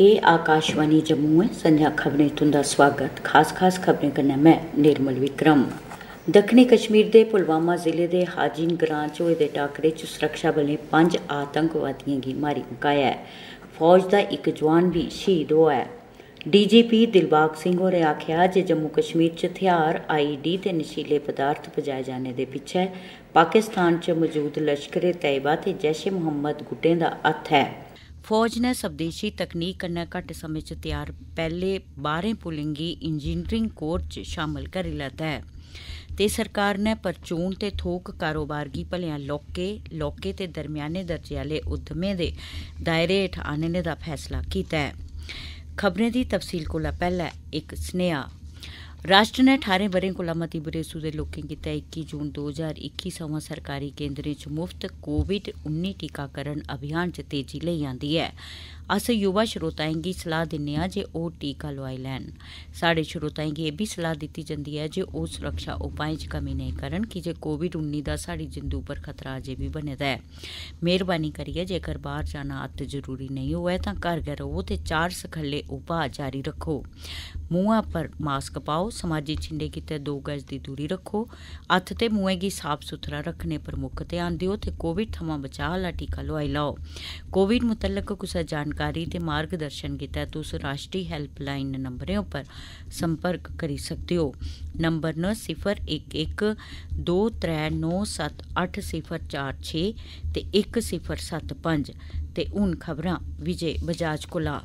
ਇਹ ਆਕਾਸ਼ਵਾਣੀ ਜੰਮੂ ਹੈ ਸੰਝਾ ਖਬਰੇ ਤੁੰਦਾ ਸਵਾਗਤ ਖਾਸ ਖਾਸ ਖਬਰੇ ਕਰਨਾ ਮੈਂ ਨਿਰਮਲ ਵਿਕਰਮ ਦੱਖਣੀ ਕਸ਼ਮੀਰ ਦੇ ਪੁਲਵਾਮਾ ਜ਼ਿਲ੍ਹੇ ਦੇ ਹਾਜੀਨ ਗ੍ਰਾਂ ਚ ਹੋਏ ਦੇ ਟਾਕਰੇ ਚ ਸੁਰੱਖਿਆ ਬਲ ਨੇ ਪੰਜ ਆਤੰਕਵਾਦੀਆਂ ਦੀ ਮਾਰੀ ਮੁਕਾਇਆ ਫੌਜ ਦਾ ਇੱਕ ਜਵਾਨ ਵੀ ਸ਼ਹੀਦ ਹੋਇਆ ਹੈ ਡੀਜੀਪੀ ਦਿਲਬਾਗ ਸਿੰਘ ਹੋਰੇ ਆਖਿਆ ਜੇ ਜੰਮੂ ਕਸ਼ਮੀਰ ਚ ਹਥਿਆਰ ਆਈਡੀ ਤੇ ਨਸ਼ੀਲੇ ਪਦਾਰਥ ਪਜਾਏ ਜਾਣੇ ਦੇ ਪਿੱਛੇ ਪਾਕਿਸਤਾਨ ਚ ਮੌਜੂਦ ਲਸ਼ਕਰੇ ਤੈਬਾ ਤੇ ਜੈਸ਼ੇ ਮੁਹੰਮਦ ਗੁੱਟੇ ਦਾ ਹੱਥ ਹੈ ਫੌਜ ਨੇ ਸਵਦੇਸ਼ੀ ਤਕਨੀਕ ਕਨੇ ਘੱਟ ਸਮੇਂ 'ਚ ਤਿਆਰ ਪਹਿਲੇ 12 ਪੁਲਿੰਗੀ ਇੰਜੀਨੀਅਰਿੰਗ ਕੋਰਸ 'ਚ ਸ਼ਾਮਲ ਕਰ ਲਿਆ ਹੈ ਤੇ ਸਰਕਾਰ ਨੇ ਪਰਚੂਨ ਤੇ ਥੋਕ ਕਾਰੋਬਾਰ ਦੀ ਭਲਿਆਂ ਲੋਕੇ ਲੋਕੇ ਤੇ ਦਰਮਿਆਨੇ ਦਰਜੇ ਵਾਲੇ ਉਦਮੇ ਦੇ ਦਾਇਰੇ ਹੇਠ ਆਣਨੇ ਦਾ ਫੈਸਲਾ ਕੀਤਾ ਹੈ ਖਬਰੇ ਦੀ ਤਫਸੀਲ ਕੋਲ ਪਹਿਲਾਂ ਇੱਕ ਸਨੇਹਾ ਰਾਸ਼ਟਰ ਨੇ 18 ਬਰੇ ਕੁਲਮਤੀ ਬਰੇ ਦੇ ਲੋਕਾਂ ਕੀਤਾ 21 ਜੂਨ 2021 ਸਮਾਂ ਸਰਕਾਰੀ ਕੇਂਦਰੇ ਚ ਮੁਫਤ ਕੋਵਿਡ 19 ਟੀਕਾਕਰਨ ਅਭਿਆਨ ਚ ਤੇਜ਼ੀ ਲਈ ਆਂਦੀ ਹੈ अस युवा श्रोताएं गी सलाह दिन्ने आं जे टीका लोआई लैन साढ़े श्रोताएं यह भी सलाह दी जंदी ऐ जे ओह् सुरक्षा उपाएं च कमी नहीं करन की जे कोविड उन्नीस का साढ़ी जिंदू पर खतरा अजें भी बने दा ऐ मेहरबानी करियै जेकर बाहर जाना अत्त जरूरी नहीं होऐ तां घर गै रवो तो चार सखले उपा जारी रखो मुंहै पर मास्क पाओ समाजी छिंडे गितै दो गज की दूरी रखो हत्थ ते मुंहै की साफ सुथरा रखने पर मुक्ख ध्यान देओ ते कोविड थमां बचाऽ आह्ला टीका लोआई लैओ कोविड मुतल्लक कुछ जानकारी जानकारी ते मार्गदर्शन गितै तुस राश्ट्री हेल्पलाइन नंबरें उप्पर संपर्क करी सकदे ओ नंबर न सिफर इक इक दो त्रै नौ सत्त अट्ठ सिफर चार छे ते इक सिफर सत्त पंज ते हून खबरां विजय बजाज कोला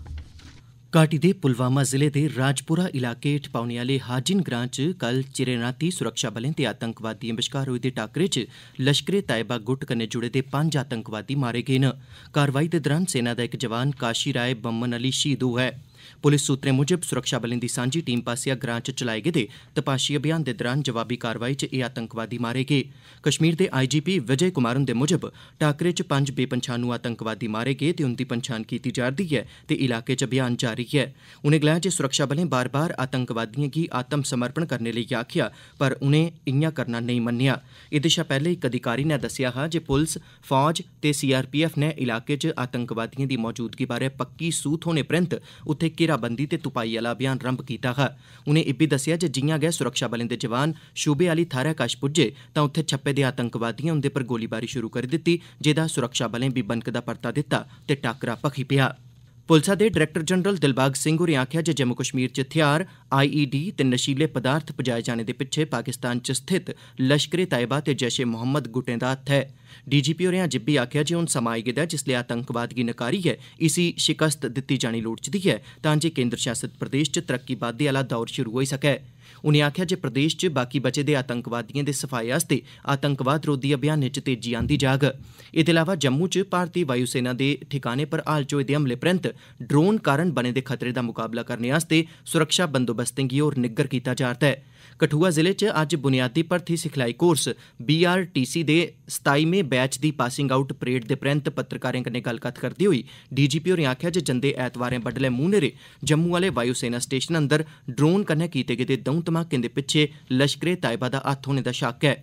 घाटी दे पुलवामा जिले दे राजपुरा इलाके हेठ पौने आले हाजिन ग्रां च कल चिरें रातीं सुरक्षाबलें ते आतंकवादिएं बश्कार होए दे टाक्करे च लश्करे तैयबा गुट कन्नै जुड़े दे पंज आतंकवादी मारे गे न कार्रवाई दे दौरान सेना दा इक जवान काशी राय बम्मन अली शहीद होआ ऐ पुलस सूत्रें मुजब सुरक्षाबलें दी सांझी टीम पासेआ ग्रां च चलाए गेदे तपाशी अभियान दे दौरान जवाबी कार्रवाई च एह् आतंकवादी मारे गे कश्मीर दे आईजीपी विजय कुमार हुंदे मुजब टाकरे च पंज बेपंछानू आतंकवादी मारे गे ते उंदी पंछान कीती जा'रदी ऐ ते इलाके च अभियान जारी ऐ उनें गलाया जे सुरक्षाबलें बार बार आतंकवादिएं गी आत्म समर्पण करने लेई आखेआ पर उनें इयां करना नेईं मन्नेआ एह्दे शा पैह्ले इक अधिकारी नै दस्सेआ हा जे पुलस फौज ते सीआरपीएफ नै इलाके च आतंकवादिएं दी मौजूदगी बारै पक्की सूह थ्होने परैंत उत्थे घेराबंदी ते तुपाई आह्ला अभियान रम्भ कीता हा उनें इब्बी दस्सेआ जे जिआं गै सुरक्षाबलें दे जवान शूबे आह्ली थाहरै कश पुज्जे तां उत्थे छप्पे दे आतंकवादिएं उंदे पर गोलीबारी शुरु करी दित्ती जेह्दा सुरक्षाबलें बी बनकदा परता दित्ता ते टाक्करा भखी पेआ ਪੁਲਸਾ ਦੇ ਡਾਇਰੈਕਟਰ ਜਨਰਲ ਦਿਲਬਾਗ ਸਿੰਘ ਹੋਰੇ ਆਖਿਆ ਜੇ ਜੰਮੂ ਕਸ਼ਮੀਰ ਚ ਹਥਿਆਰ ਆਈਈਡੀ ਤੇ ਨਸ਼ੀਲੇ ਪਦਾਰਥ ਪਜਾਏ ਜਾਣੇ ਦੇ ਪਿੱਛੇ ਪਾਕਿਸਤਾਨ ਚ ਸਥਿਤ ਲਸ਼ਕਰੇ ਤਾਇਬਾ ਤੇ ਜੈਸ਼ੇ ਮੁਹੰਮਦ ਗੁੱਟੇ ਦਾ ਹੱਥ ਹੈ ਡੀਜੀਪੀ ਹੋਰੇ ਅੱਜ ਵੀ ਆਖਿਆ ਜੇ ਹੁਣ ਸਮਾਂ ਆ ਗਿਆ ਜਿਸ ਲਈ ਆਤੰਕਵਾਦ ਦੀ ਨਕਾਰੀ ਹੈ ਇਸੇ ਸ਼ਿਕਸਤ ਦਿੱਤੀ ਜਾਣੀ ਲੋੜ ਚਦੀ ਹੈ ਤਾਂ ਜੇ ਕੇਂਦਰ ਸ਼ਾਸਿਤ ਪ੍ਰਦੇਸ਼ ਚ ਤਰੱਕੀ ਬਾਦੀ ਵਾਲਾ ਦੌਰ ਸ਼ੁਰੂ ਹੋਈ ਸਕੇ उनें आखेआ जे प्रदेश च बाकी बचे दे आतंकवादिएं दे सफाए आस्तै आतंकवाद रोधी अभियानें च तेजी आंदी जाग एह्दे अलावा जम्मू च भारती वायु सेना दे ठिकाने पर हाल च होए दे हमले परैंत ड्रोन कारण बने दे खतरे दा मुकाबला करने आस्तै सुरक्षा बंदोबस्तें गी होर निग्गर कीता जा'रदा ऐ कठुआ जिले च अज्ज बुनियादी भर्थी सिखलाई कोर्स बीआरटीसी दे सताईमें बैच दी पासिंग आउट परेड दे परैन्त पत्रकारें कन्नै गल्लबात करदे होई डीजीपी होरें आखेआ जे जंदे ऐतवारें बड्डलै मूंह न्हेरे जम्मू आह्ले वायु सेना स्टेशन अंदर ड्रोन कन्नै कीते गेदे दौं धमाकें दे पिच्छे लश्करे तैयबा दा हत्थ होने दा शक ऐ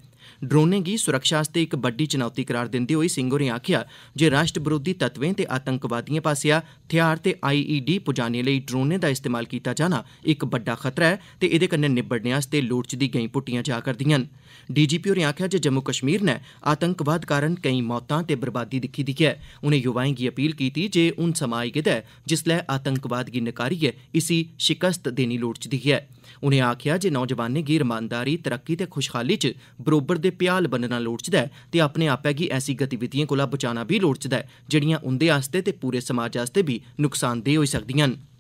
ड्रोनें गी सुरक्षा आस्तै इक बड्डी चुनौती करार दिंदे होई सिंह होरें आखेआ जे राष्ट्र बरोधी तत्वें ते आतंकवादिएं पास्सेआ थेहार ते आईईडी पुजाने लेई ड्रोनें दा इस्तेमाल कीता जाना इक बड्डा खतरा ऐ ते एह्दे कन्नै निब्बड़ने आस्तै लोड़चदी गैंहीं पुट्टियां जा करदिआं न डीजीपी होरें आखेआ जे जम्मू कश्मीर नै आतंकवाद कारण केई मौतां ते बर्बादी दिक्खी दी ऐ उनें युवाएं गी अपील कीती जे हून समां आई गेदा ऐ जिसलै आतंकवाद गी नकारियै इसी शिकस्त देनी लोड़चदी ऐ उनें आखेआ जे नौजवानें गी रमानदारी तरक्की ते खुशहाली च बरोबर दे भ्याल बनना लोड़चदा ऐ ते अपने आपै गी ऐसी गतिविधिएं कोला बचाना बी लोड़चदा ऐ जेहड़ियां उंदे आस्तै ते पूरे समाज आस्तै बी नुक्सानदेह होई सकदिआं न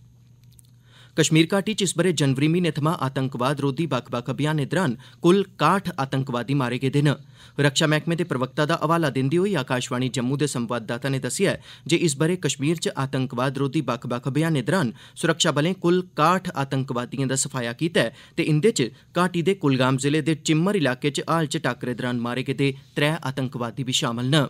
कश्मीर घाटी च इस ब'रे जनवरी म्हीने थमां आतंकवाद रोधी बक्ख बक्ख अभियानें दौरान कुल काठ आतंकवादी मारे गेदे न रक्षा मैह्कमे दे प्रवक्ता दा हवाला दिंदे होई आकाशवाणी जम्मू दे संवाददाता नै दस्सेआ ऐ जे इस ब'रे कश्मीर च आतंकवाद रोधी बक्ख बक्ख अभियानें दौरान सुरक्षाबलें कुल काठ आतंकवादिएं दा सफाया कीता ऐ ते इंदे च घाटी दे कुलगाम जिले दे चिम्मर इलाके च हाल च टाकरे दौरान मारे गेदे त्रै आतंकवादी बी शामल न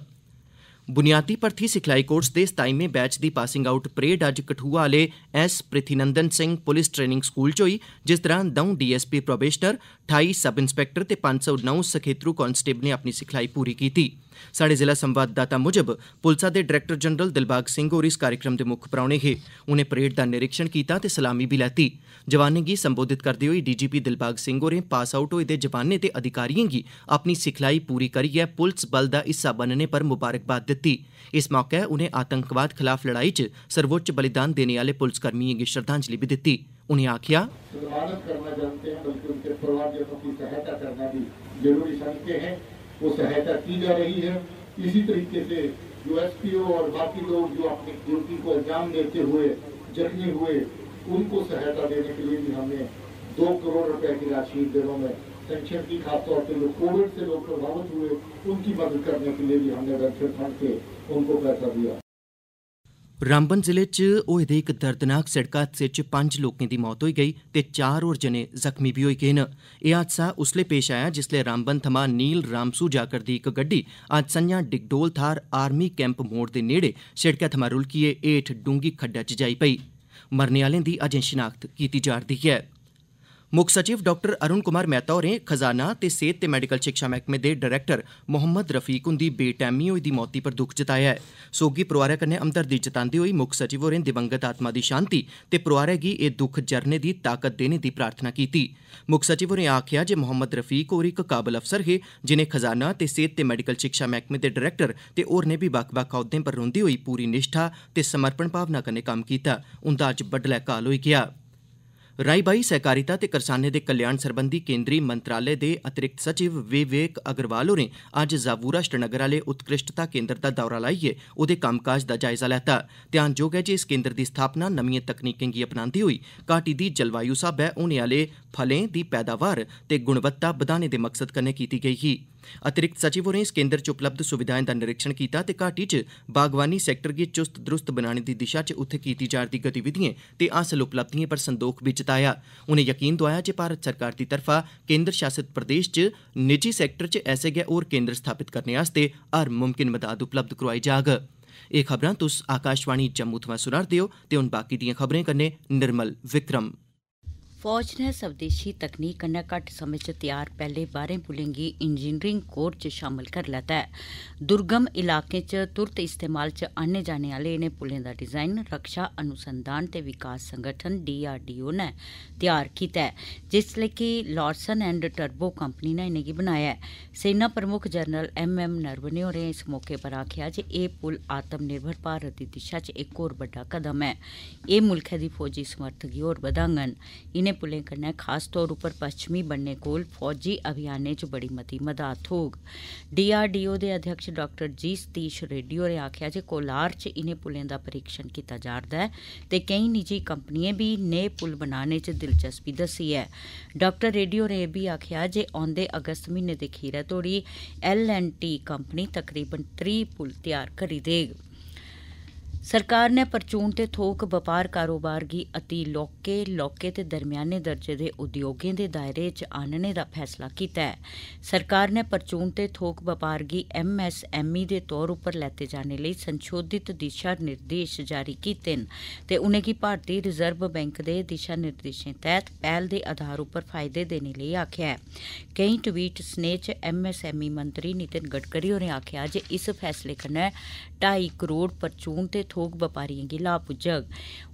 ਬੁਨਿਆਦੀ ਭਰਤੀ ਸਿਖਲਾਈ ਕੋਰਸ ਦੇ 27ਵੇਂ ਬੈਚ ਦੀ ਪਾਸਿੰਗ ਆਊਟ ਪਰੇਡ ਅੱਜ ਕਠੂਆ ਵਾਲੇ S Prithinandan Singh police training school ਚ ਹੋਈ ਜਿਸ ਤਰ੍ਹਾਂ ਦੌਂ ਡੀਐਸਪੀ ਪ੍ਰੋਬੇਸ਼ਨਰ 28 ਸਬ ਇੰਸਪੈਕਟਰ ਤੇ 509 ਸਖੇਤਰੂ ਕਨਸਟੇਬਲ ਨੇ ਆਪਣੀ ਸਿਖਲਾਈ ਪੂਰੀ ਕੀਤੀ स्हाड़े जिला संवाददाता मुजब पुलसा दे डरैक्टर जनरल दिलबाग सिंह होर इस कार्यक्रम दे मुक्ख परौहने हे उनें परेड दा निरीक्षण कीता ते सलामी बी लैती जवानें गी संबोधित करदे होई डीजीपी दिलबाग सिंह होरें पास आउट होए दे जवानें ते अधिकारिएं गी अपनी सिखलाई पूरी करियै पुलस बल दा हिस्सा बनने पर मुबारकबाद दित्ती इस मौके उनें आतंकवाद खलाफ लड़ाई च सर्वोच्च बलिदान देने आह्ले पुलसकर्मिएं गी श्रद्धांजलि बी दित्ती उनें आखेआ करना जानते हैं बल्कि उनके परिवारजनों की सहायता करना भी जरूरी समझते हैं वो सहायता की जा रही है इसी तरीके से जो एस और बाकी लोग जो अपनी ड्यूटी को अंजाम देते हुए जख्मी हुए उनको सहायता देने के लिए भी हमने दो करोड़ रुपए की राशि दिनों में संक्षण की खासतौर पर जो कोविड से लोग प्रभावित हुए उनकी मदद करने के लिए भी हमने वेलफेयर फंड के उनको पैसा दिया रामबन जिले च होए दे इक दर्दनाक सिड़क हादसे च पंज लोकें दी मौत होई गेई ते चार होर जने जख्मी बी होई गे न एह् हादसा उसलै पेश आया जिसलै रामबन थमां नील रामसू जा करदी इक गड्डी अज्ज संझां डिगडोल थाह्र आर्मी कैंप मोड़ दे नेड़े सिड़कै थमां रूलकियै हेठ डूंह्गी खड्डै च जाई पेई मरने आह्लें दी अजें शिनाख्त कीती जा'रदी ऐं मुक्ख सचिव डाक्टर अरूण कुमार मेहता होरें खजाना ते सेहत ते मैडिकल शिक्षा मैह्कमे दे डरैक्टर मोहम्मद रफीक हुंदी बेटैमी होई दी मौती पर दुख जताया ऐ सोगी परोआरै कन्नै हमदर्दी जतांदे होई मुक्ख सचिव होरें दिवंगत आत्मा दी शांति ते परोआरै गी एह् दुख जरने दी ताकत देने दी प्रार्थना कीती मुक्ख सचिव होरें आखेआ जे मोहम्मद रफीक होर इक काबल अफसर हे जिनें खजाना ते सेहत ते मैडिकल शिक्षा मैह्कमे दे डरैक्टर ते होरनें बी बक्ख बक्ख औह्दें पर रौंह्दे होई पूरी निष्ठा ते समर्पण भावना कन्नै कम्म कीता उंदा अज्ज बड्डलै काल होई गेआ ऐ राई बाई सैह्कारिता ते करसानें दे कल्याण सरबंधी केन्द्री मंत्रालय दे अतिरिक्त सचिव विवेक अग्रवाल होरें अज्ज ज़ाबूरा श्रीनगर आह्ले उत्कृष्टता केन्द्र दा दौरा लाइयै ओह्दे कम्मकाज दा जायजा लैता ध्यानजोग ऐ जे इस केन्द्र दी स्थापना नमिएं तकनीकें गी अपनांदे होई घाटी दी जलवायु स्हाबै होने आह्ले फलें दी पैदावार ते गुणवत्ता बधाने दे मकसद कन्नै कीती गेई ही अतिरिक्त सचिव होरें इस केन्द्र च उपलब्ध सुविधाएं दा निरीक्षण कीता ते घाटी च बागवानी सैक्टर गी चुस्त दुरूस्त बनाने दी दिशा च उत्थे कीती जा'रदी गतिविधिएं ते हासल उपलब्धिएं पर संदोख बी जताया उनें यकीन दोआया जे भारत सरकार दी तरफा केन्द्र शासित प्रदेश च निजी सैक्टर च ऐसे गै होर केन्द्र स्थापित करने आस्तै हर मुमकिन मदाद उपलब्ध करोआई जाग एह् खबरां तुस आकाशवाणी जम्मू थमां सुना'रदे ओ ते हून बाकी दिएं खबरें कन्नै निर्मल विक्रम ਫੌਜ ਨੇ ਸਵਦੇਸ਼ੀ ਤਕਨੀਕ ਨਾਲ ਘੱਟ ਸਮੇਂ 'ਚ ਤਿਆਰ ਪਹਿਲੇ ਬਾਰੇ ਪੁਲਿੰਗੀ ਇੰਜੀਨੀਅਰਿੰਗ ਕੋਰ 'ਚ ਸ਼ਾਮਲ ਕਰ ਲਿਆ ਹੈ ਦੁਰਗਮ ਇਲਾਕੇ 'ਚ ਤੁਰਤ ਇਸਤੇਮਾਲ 'ਚ ਆਣੇ ਜਾਣੇ ਵਾਲੇ ਇਹਨੇ ਪੁਲਿਆਂ ਦਾ ਡਿਜ਼ਾਈਨ ਰੱਖਿਆ ਅਨੁਸੰਧਾਨ ਤੇ ਵਿਕਾਸ ਸੰਗਠਨ ਡੀਆਰਡੀਓ ਨੇ ਤਿਆਰ ਕੀਤਾ ਜਿਸ ਲਈ ਕਿ ਲਾਰਸਨ ਐਂਡ ਟਰਬੋ ਕੰਪਨੀ ਨੇ ਇਹਨੇ ਕੀ ਬਣਾਇਆ ਹੈ ਸੈਨਾ ਪ੍ਰਮੁਖ ਜਨਰਲ ਐਮਐਮ ਨਰਵਨੇ ਹੋਰੇ ਇਸ ਮੌਕੇ 'ਪਰ ਆਖਿਆ ਜੇ ਇਹ ਪੁਲ ਆਤਮ ਨਿਰਭਰ ਭਾਰਤ ਦੀ ਦਿਸ਼ਾ 'ਚ ਇੱਕ ਹੋਰ ਵੱਡਾ ਕਦਮ ਹੈ ਇਹ ਮੁਲਖ ਦੀ ਫੌਜੀ ਸਮਰੱਥਾ ਹੋਰ ਵਧਾਂਗਨ ਇਹਨੇ इनें पुलें कन्नै खास तौर उप्पर पच्छमी बन्ने कोल फौजी अभियानें च बड़ी मती मदाद थ्होग डीआरडीओ दे अध्यक्ष डाक्टर जी सतीश रेड्डी होरें आखेआ जे कोलार च इनें पुलें दा परीक्षण कीता जा'रदा ऐ ते केईं निजी कंपनिएं बी नेह् पुल बनाने च दिलचस्पी दस्सी ऐ डाक्टर रेड्डी होरें एह् बी आखेआ जे औंदे अगस्त म्हीने दे खीरै तोड़ी एल एंड टी कंपनी तकरीबन त्रीह् पुल तैयार करी देग ਸਰਕਾਰ ਨੇ ਪਰਚੂਨ ਤੇ ਥੋਕ ਵਪਾਰ ਕਾਰੋਬਾਰ ਦੀ ਅਤੀ ਲੋਕੇ ਲੋਕੇ ਤੇ ਦਰਮਿਆਨੇ ਦਰਜੇ ਦੇ ਉਦਯੋਗਾਂ ਦੇ ਦਾਇਰੇ 'ਚ ਆਣਨੇ ਦਾ ਫੈਸਲਾ ਕੀਤਾ ਹੈ ਸਰਕਾਰ ਨੇ ਪਰਚੂਨ ਤੇ ਥੋਕ ਵਪਾਰ ਦੀ ਐਮਐਸਐਮਈ ਦੇ ਤੌਰ ਉੱਪਰ ਲੈਤੇ ਜਾਣੇ ਲਈ ਸੰਸ਼ੋਧਿਤ ਦਿਸ਼ਾ ਨਿਰਦੇਸ਼ ਜਾਰੀ ਕੀਤੇ ਨੇ ਤੇ ਉਹਨੇ ਕੀ ਭਾਰਤੀ ਰਿਜ਼ਰਵ ਬੈਂਕ ਦੇ ਦਿਸ਼ਾ ਨਿਰਦੇਸ਼ਾਂ ਤਹਿਤ ਪਹਿਲ ਦੇ ਆਧਾਰ ਉੱਪਰ ਫਾਇਦੇ ਦੇਣੇ ਲਈ ਆਖਿਆ ਹੈ ਕਈ ਟਵੀਟ ਸਨੇਚ ਐਮਐਸਐਮਈ ਮੰਤਰੀ ਨਿਤਿਨ ਗਡਕਰੀ ਹੋਰੇ ਆਖਿਆ ਜੇ ਇਸ ਫੈਸਲੇ ਕਰਨਾ 2.5 ਕਰੋੜ ਪਰਚੂਨ ਤੇ थोक व्यापारियें गी लाह् पुज्जग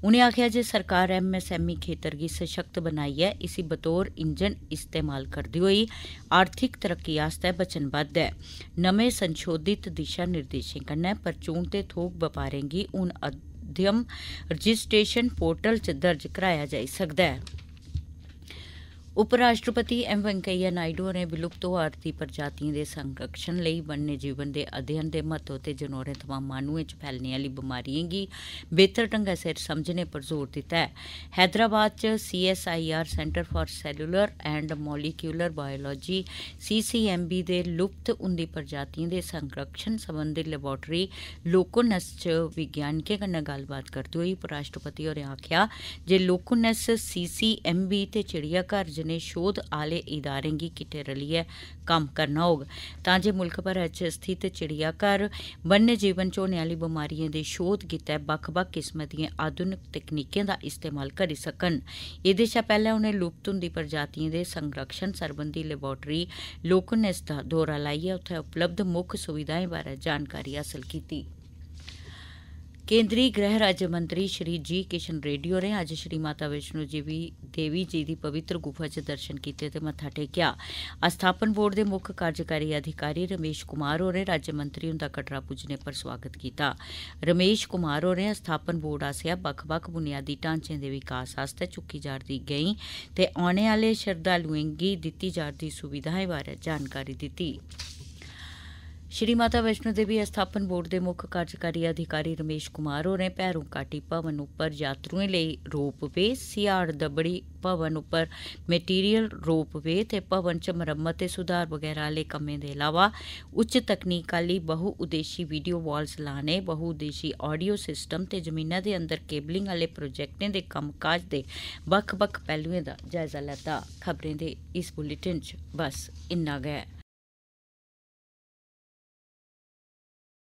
उनें आखेआ जे सरकार एमएसएमई खेत्तर गी सशक्त बनाइयै इसी बतौर इंजन इस्तेमाल करदे होई आर्थिक तरक्की आस्तै वचनबद्ध ऐ नमें संशोधित दिशा निर्देशें कन्नै परचून ते थोक बपारें गी हून अध्यम रजिस्ट्रेशन पोर्टल च दर्ज कराया जाई सकदा ऐ ਉਪ ਰਾਸ਼ਟਰਪਤੀ ਐਮ ਵੈਂਕਈਆ ਨਾਇਡੂ ਨੇ ਵਿਲੁਪਤ ਹੋ ਆਰਤੀ ਪ੍ਰਜਾਤੀਆਂ ਦੇ ਸੰਰਕਸ਼ਣ ਲਈ ਵન્ય ਜੀਵਨ ਦੇ ਅਧਿਐਨ ਦੇ ਮਹੱਤਵ ਤੇ ਜਨੋਰੇ ਤਵਾ ਮਾਨੂ ਵਿੱਚ ਫੈਲਣੇ ਵਾਲੀ ਬਿਮਾਰੀਆਂ ਦੀ ਬਿਹਤਰ ਢੰਗ ਸਿਰ ਸਮਝਣੇ ਪਰ ਜ਼ੋਰ ਦਿੱਤਾ ਹੈ ਹైదరాబాద్ ਚ CSIR centre for cellular and molecular biology CCMB ਦੇ ਲੁਪਤ ਹੁੰਦੀ ਪ੍ਰਜਾਤੀਆਂ ਦੇ ਸੰਰਕਸ਼ਣ ਸੰਬੰਧੀ ਲੈਬੋਰਟਰੀ ਲੋਕੋਨਸ ਚ ਵਿਗਿਆਨਕਾਂ ਨਾਲ ਗੱਲਬਾਤ ਕਰਦੇ ਹੋਏ ਉਪ ਰਾਸ਼ਟਰਪਤੀ ਹੋਰੇ ਆਖਿਆ ਜੇ ਲੋਕੋਨਸ ਸੀਸੀਐਮਬੀ ਤੇ ਚਿੜੀਆਘਰ सब्भनें शोध आह्ले इदारें गी किट्ठे रलियै कम्म करना होग तां जे मुल्ख भरै च स्थित चिड़ियाघर वन्य जीवन च होने आह्ली बमारिएं दे शोध गितै बक्ख बक्ख किस्म दिएं आधुनिक तकनीकें दा इस्तेमाल करी सकन एह्दे शा पैह्ले उनें लुप्त हुंदी प्रजातिएं दे संरक्षण सरबंधी लैबाट्री लोकनेस दा दौरा लाइयै उत्थें उपलब्ध मुक्ख सुविधाएं बारै जानकारी हासल कीत्ती ਕੇਂਦਰੀ ਗ੍ਰਹਿ ਰਾਜ ਮੰਤਰੀ ਸ਼੍ਰੀ ਜੀ ਕਿਸ਼ਨ ਰੈਡੀ ਹੋਰੇ ਅੱਜ ਸ਼੍ਰੀ ਮਾਤਾ ਵਿਸ਼ਨੂ ਜੀ ਵੀ ਦੇਵੀ ਜੀ ਦੀ ਪਵਿੱਤਰ ਗੁਫਾ 'ਚ ਦਰਸ਼ਨ ਕੀਤੇ ਤੇ ਮੱਥਾ ਟੇਕਿਆ ਅਸਥਾਪਨ ਬੋਰਡ ਦੇ ਮੁੱਖ ਕਾਰਜਕਾਰੀ ਅਧਿਕਾਰੀ ਰਮੇਸ਼ ਕੁਮਾਰ ਹੋਰੇ ਰਾਜ ਮੰਤਰੀ ਹੁੰਦਾ ਕਟਰਾ ਪੁੱਜਨੇ ਪਰ ਸਵਾਗਤ ਕੀਤਾ ਰਮੇਸ਼ ਕੁਮਾਰ ਹੋਰੇ ਅਸਥਾਪਨ ਬੋਰਡ ਆਸਿਆ ਬਖ-ਬਖ ਬੁਨਿਆਦੀ ਢਾਂਚੇ ਦੇ ਵਿਕਾਸ ਵਾਸਤੇ ਚੁੱਕੀ ਰਹੀ ਗਈ ਤੇ ਆਉਣੇ ਵਾਲੇ ਸ਼ਰਧਾਲੂਆਂ ਨੂੰ ਦਿੱਤੀ ਰਹੀ ਸੁਵਿਧਾਵਾਂ ਬਾਰੇ ਜਾਣਕਾਰੀ ਦਿੱਤੀ ਸ਼੍ਰੀ ਮਾਤਾ ਵੈਸ਼ਨੋ ਦੇਵੀ ਸਥਾਪਨ ਬੋਰਡ ਦੇ ਮੁੱਖ ਕਾਰਜਕਾਰੀ ਅਧਿਕਾਰੀ ਰਮੇਸ਼ ਕੁਮਾਰ ਹੋਰੇ ਪੈਰੋਂ ਕਾਟੀ ਭਵਨ ਉੱਪਰ ਯਾਤਰੂਆਂ ਲਈ ਰੋਪਵੇ ਸੀਆਰ ਦਬੜੀ ਭਵਨ ਉੱਪਰ ਮਟੀਰੀਅਲ ਰੋਪਵੇ ਤੇ ਭਵਨ ਚ ਮੁਰੰਮਤ ਤੇ ਸੁਧਾਰ ਵਗੈਰਾ ਵਾਲੇ ਕੰਮਾਂ ਦੇ ਇਲਾਵਾ ਉੱਚ ਤਕਨੀਕ ਵਾਲੀ ਬਹੁ ਉਦੇਸ਼ੀ ਵੀਡੀਓ ਵਾਲਸ ਲਾਣੇ ਬਹੁ ਉਦੇਸ਼ੀ ਆਡੀਓ ਸਿਸਟਮ ਤੇ ਜ਼ਮੀਨਾਂ ਦੇ ਅੰਦਰ ਕੇਬਲਿੰਗ ਵਾਲੇ ਪ੍ਰੋਜੈਕਟਾਂ ਦੇ ਕੰਮਕਾਜ ਦੇ ਵੱਖ-ਵੱਖ ਪਹਿਲੂਆਂ ਦਾ ਜਾਇਜ਼ਾ ਲੈਤਾ ਖਬਰਾਂ ਦੇ ਇਸ ਬੁਲੇਟਿਨ ਚ ਬਸ ਇੰਨਾ ਗਿਆ